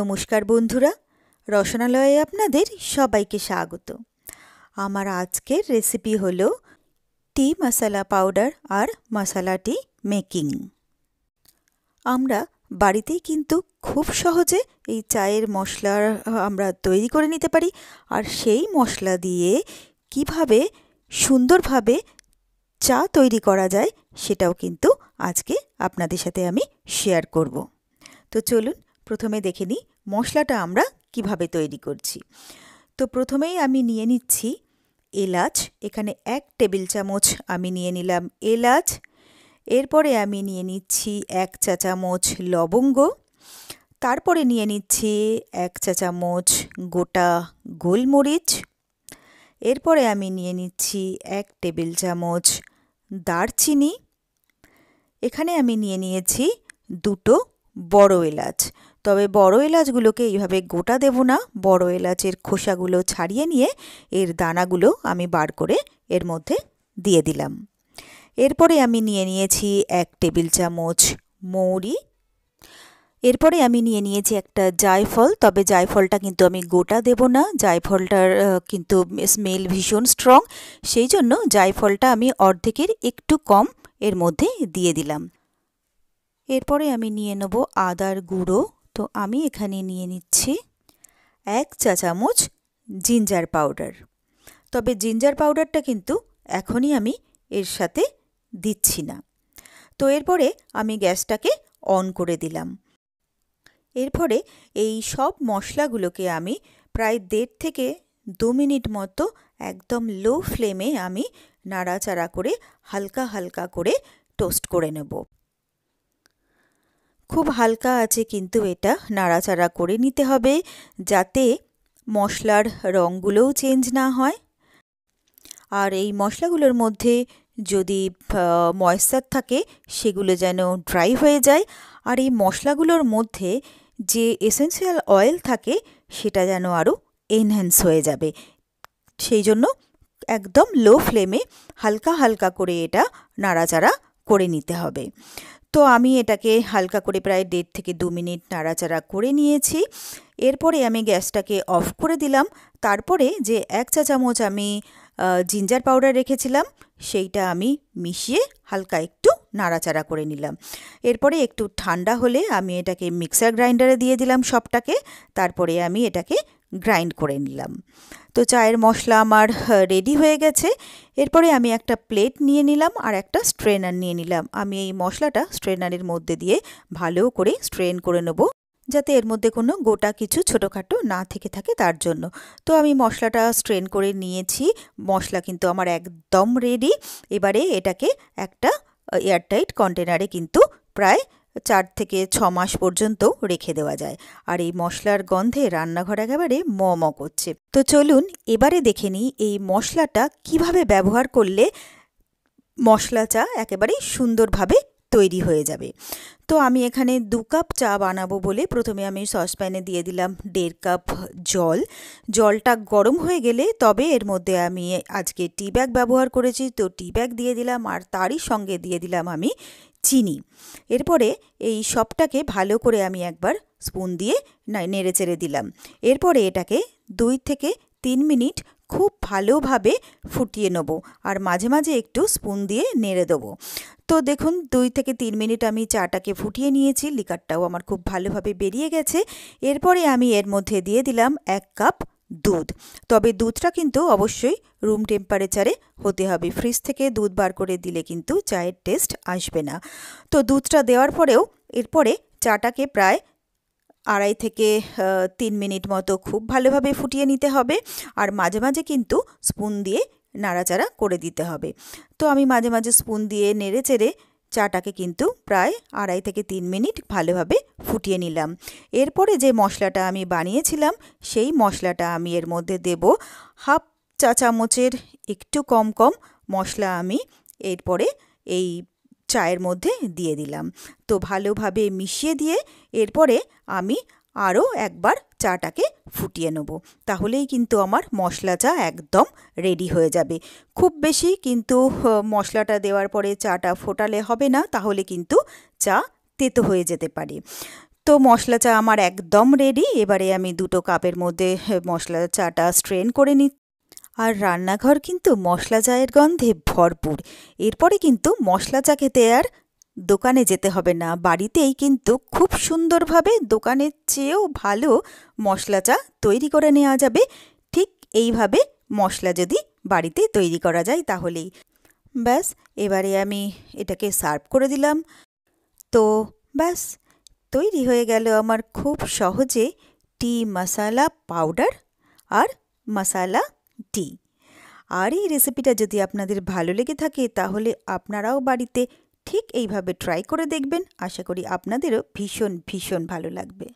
নমস্কার বন্ধুরা রসনালয়ে আপনাদের সবাইকে স্বাগত আমার আজকের রেসিপি হল টি মশলা পাউডার আর মশালা টি মেকিং আমরা বাড়িতেই কিন্তু খুব সহজে এই চায়ের মশলা আমরা তৈরি করে নিতে পারি আর সেই মশলা দিয়ে কিভাবে সুন্দরভাবে চা তৈরি করা যায় সেটাও কিন্তু আজকে আপনাদের সাথে আমি শেয়ার করব তো চলুন প্রথমে দেখে নিই মশলাটা আমরা কিভাবে তৈরি করছি তো প্রথমেই আমি নিয়ে নিচ্ছি এলাচ এখানে এক টেবিল চামচ আমি নিয়ে নিলাম এলাচ এরপরে আমি নিয়ে নিচ্ছি এক চা চামচ লবঙ্গ তারপরে নিয়ে নিচ্ছি এক চা চামচ গোটা গোলমরিচ এরপরে আমি নিয়ে নিচ্ছি এক টেবিল চামচ দারচিনি এখানে আমি নিয়ে নিয়েছি দুটো বড় এলাচ তবে বড় এলাচগুলোকে এইভাবে গোটা দেব না বড় এলাচের খোসাগুলো ছাড়িয়ে নিয়ে এর দানাগুলো আমি বার করে এর মধ্যে দিয়ে দিলাম এরপরে আমি নিয়ে নিয়েছি এক টেবিল চামচ মৌরি এরপরে আমি নিয়ে নিয়েছি একটা জায়ফল তবে জায়ফলটা কিন্তু আমি গোটা দেব না জায়ফলটার কিন্তু স্মেল ভীষণ স্ট্রং সেই জন্য জায়ফলটা আমি অর্ধেকের একটু কম এর মধ্যে দিয়ে দিলাম এরপরে আমি নিয়ে নেব আদার গুঁড়ো তো আমি এখানে নিয়ে নিচ্ছি এক চা চামচ জিঞ্জার পাউডার তবে জিঞ্জার পাউডারটা কিন্তু এখনই আমি এর সাথে দিচ্ছি না তো এরপরে আমি গ্যাসটাকে অন করে দিলাম এরপরে এই সব মশলাগুলোকে আমি প্রায় দেড় থেকে দু মিনিট মতো একদম লো ফ্লেমে আমি নাড়াচাড়া করে হালকা হালকা করে টোস্ট করে নেব খুব হালকা আছে কিন্তু এটা নাড়াচাড়া করে নিতে হবে যাতে মশলার রঙগুলোও চেঞ্জ না হয় আর এই মশলাগুলোর মধ্যে যদি ময়েশ্চার থাকে সেগুলো যেন ড্রাই হয়ে যায় আর এই মশলাগুলোর মধ্যে যে এসেন্সিয়াল অয়েল থাকে সেটা যেন আরও এনহ্যান্স হয়ে যাবে সেই জন্য একদম লো ফ্লেমে হালকা হালকা করে এটা নাড়াচাড়া করে নিতে হবে তো আমি এটাকে হালকা করে প্রায় দেড় থেকে দু মিনিট নাড়াচাড়া করে নিয়েছি এরপরে আমি গ্যাসটাকে অফ করে দিলাম তারপরে যে এক চা চামচ আমি জিঞ্জার পাউডার রেখেছিলাম সেইটা আমি মিশিয়ে হালকা একটু নাড়াচাড়া করে নিলাম এরপরে একটু ঠান্ডা হলে আমি এটাকে মিক্সার গ্রাইন্ডারে দিয়ে দিলাম সবটাকে তারপরে আমি এটাকে গ্রাইন্ড করে নিলাম তো চায়ের মশলা আমার রেডি হয়ে গেছে এরপরে আমি একটা প্লেট নিয়ে নিলাম আর একটা স্ট্রেনার নিয়ে নিলাম আমি এই মশলাটা স্ট্রেনারের মধ্যে দিয়ে ভালো করে স্ট্রেন করে নেব যাতে এর মধ্যে কোনো গোটা কিছু ছোটোখাটো না থেকে থাকে তার জন্য তো আমি মশলাটা স্ট্রেন করে নিয়েছি মশলা কিন্তু আমার একদম রেডি এবারে এটাকে একটা এয়ারটাইট কন্টেনারে কিন্তু প্রায় চার থেকে ছ মাস পর্যন্ত রেখে দেওয়া যায় আর এই মশলার গন্ধে রান্নাঘর একেবারে ম ম করছে তো চলুন এবারে দেখে নিই এই মশলাটা কিভাবে ব্যবহার করলে মশলা চা একেবারেই সুন্দরভাবে তৈরি হয়ে যাবে তো আমি এখানে দু কাপ চা বানাবো বলে প্রথমে আমি সসপ্যানে দিয়ে দিলাম দেড় কাপ জল জলটা গরম হয়ে গেলে তবে এর মধ্যে আমি আজকে টি ব্যাগ ব্যবহার করেছি তো টি ব্যাগ দিয়ে দিলাম আর তারই সঙ্গে দিয়ে দিলাম আমি চিনি এরপরে এই সবটাকে ভালো করে আমি একবার স্পুন দিয়ে নেড়ে চেড়ে দিলাম এরপরে এটাকে দুই থেকে তিন মিনিট খুব ভালোভাবে ফুটিয়ে নেব আর মাঝে মাঝে একটু স্পুন দিয়ে নেড়ে দেবো তো দেখুন দুই থেকে তিন মিনিট আমি চাটাকে ফুটিয়ে নিয়েছি লিকারটাও আমার খুব ভালোভাবে বেরিয়ে গেছে এরপরে আমি এর মধ্যে দিয়ে দিলাম এক কাপ দুধ তবে দুধটা কিন্তু অবশ্যই রুম টেম্পারেচারে হতে হবে ফ্রিজ থেকে দুধ বার করে দিলে কিন্তু চায়ের টেস্ট আসবে না তো দুধটা দেওয়ার পরেও এরপরে চাটাকে প্রায় আড়াই থেকে তিন মিনিট মতো খুব ভালোভাবে ফুটিয়ে নিতে হবে আর মাঝে মাঝে কিন্তু স্পুন দিয়ে নাড়াচাড়া করে দিতে হবে তো আমি মাঝে মাঝে স্পুন দিয়ে নেড়ে চেড়ে চাটাকে কিন্তু প্রায় আড়াই থেকে তিন মিনিট ভালোভাবে ফুটিয়ে নিলাম এরপরে যে মশলাটা আমি বানিয়েছিলাম সেই মশলাটা আমি এর মধ্যে দেব হাফ চা চামচের একটু কম কম মশলা আমি এরপরে এই চায়ের মধ্যে দিয়ে দিলাম তো ভালোভাবে মিশিয়ে দিয়ে এরপরে আমি আরও একবার চাটাকে ফুটিয়ে নেব তাহলেই কিন্তু আমার মশলা চা একদম রেডি হয়ে যাবে খুব বেশি কিন্তু মশলাটা দেওয়ার পরে চাটা ফোটালে হবে না তাহলে কিন্তু চা তেতো হয়ে যেতে পারে তো মশলা চা আমার একদম রেডি এবারে আমি দুটো কাপের মধ্যে মশলা চাটা স্ট্রেন করে নি আর রান্নাঘর কিন্তু মশলা চায়ের গন্ধে ভরপুর এরপরে কিন্তু মশলা চা খেতে আর দোকানে যেতে হবে না বাড়িতেই কিন্তু খুব সুন্দরভাবে দোকানের চেয়েও ভালো মশলা চা তৈরি করে নেওয়া যাবে ঠিক এইভাবে মশলা যদি বাড়িতে তৈরি করা যায় তাহলেই ব্যাস এবারে আমি এটাকে সার্ভ করে দিলাম তো ব্যাস তৈরি হয়ে গেল আমার খুব সহজে টি মশালা পাউডার আর মশালা টি আর এই রেসিপিটা যদি আপনাদের ভালো লেগে থাকে তাহলে আপনারাও বাড়িতে ঠিক এইভাবে ট্রাই করে দেখবেন আশা করি আপনাদেরও ভীষণ ভীষণ ভালো লাগবে